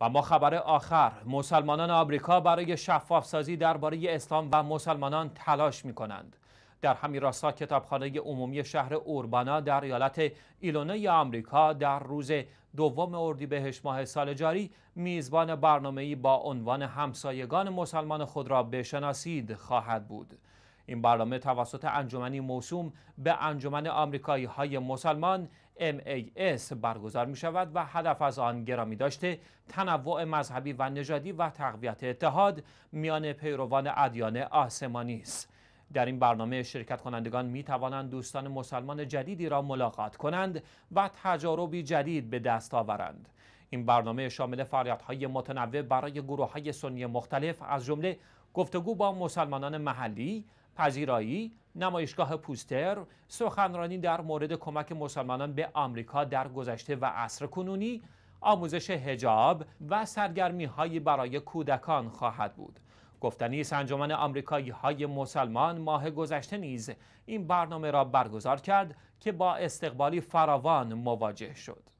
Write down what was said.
و ما خبر آخر مسلمانان آمریکا برای شفافسازی درباره اسلام و مسلمانان تلاش می کنند. در همین راستا کتابخانه عمومی شهر اوربانا در ایالت ایلونه آمریکا در روز دوم اردیبهشت ماه سال جاری میزبان برنامه‌ای با عنوان همسایگان مسلمان خود را بشناسید خواهد بود. این برنامه توسط انجمنی موسوم به انجمن آمریکایی مسلمان MAS برگزار می شود و هدف از آن گرامی داشته تنوع مذهبی و نژادی و تقویت اتحاد میان پیروان ادیان آسمانی است. در این برنامه شرکت کنندگان می توانند دوستان مسلمان جدیدی را ملاقات کنند و تجاربی جدید به دست آورند. این برنامه شامل فعالیت های متنوع برای گروه های سنی مختلف از جمله گفتگو با مسلمانان محلی، پذیرایی نمایشگاه پوستر سخنرانی در مورد کمک مسلمانان به آمریکا در گذشته و عصر کنونی آموزش هجاب و سرگرمی های برای کودکان خواهد بود گفتنی سنجمن آمریکایی های مسلمان ماه گذشته نیز این برنامه را برگزار کرد که با استقبالی فراوان مواجه شد